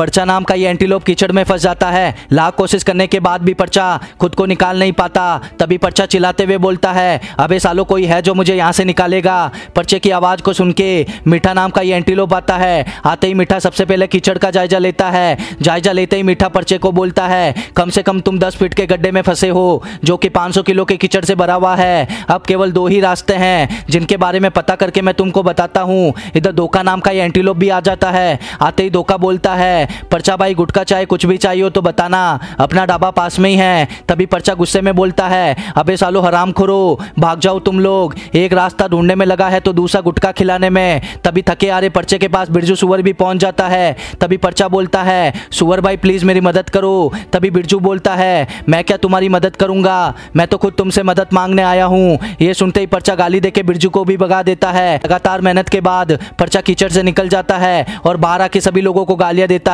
पर्चा नाम का ये एंटीलोप कीचड़ में फंस जाता है लाख कोशिश करने के बाद भी पर्चा खुद को निकाल नहीं पाता तभी पर्चा चिल्लाते हुए बोलता है अबे सालों कोई है जो मुझे यहाँ से निकालेगा पर्चे की आवाज़ को सुन के मीठा नाम का ये एंटीलोप आता है आते ही मीठा सबसे पहले कीचड़ का जायजा लेता है जायजा लेते ही मीठा पर्चे को बोलता है कम से कम तुम दस फीट के गड्ढे में फंसे हो जो कि सौ किलो के कीचड़ से भरा हुआ है अब केवल दो ही रास्ते हैं जिनके बारे में पता करके मैं तुमको बताता हूँ इधर धोखा नाम का ये एंटीलोप भी आ जाता है आते ही धोखा बोलता है परचा भाई गुटका चाहे कुछ भी चाहिए हो तो बताना अपना ढाबा पास में ही है तभी परचा गुस्से में बोलता है अबे सालो हराम खोरो भाग जाओ तुम लोग एक रास्ता ढूंढने में लगा है तो दूसरा गुटका खिलाने में तभी थके आ रहे पर्चे के पास बिरजू सुअर भी पहुंच जाता है तभी पर्चा बोलता है सुअर भाई प्लीज़ मेरी मदद करो तभी बिरजू बोलता है मैं क्या तुम्हारी मदद करूंगा मैं तो खुद तुमसे मदद मांगने आया हूँ ये सुनते ही पर्चा गाली देके बिरजू को भी भगा देता है लगातार मेहनत के बाद पर्चा कीचड़ से निकल जाता है और बाहर आके सभी लोगों को गालियाँ देता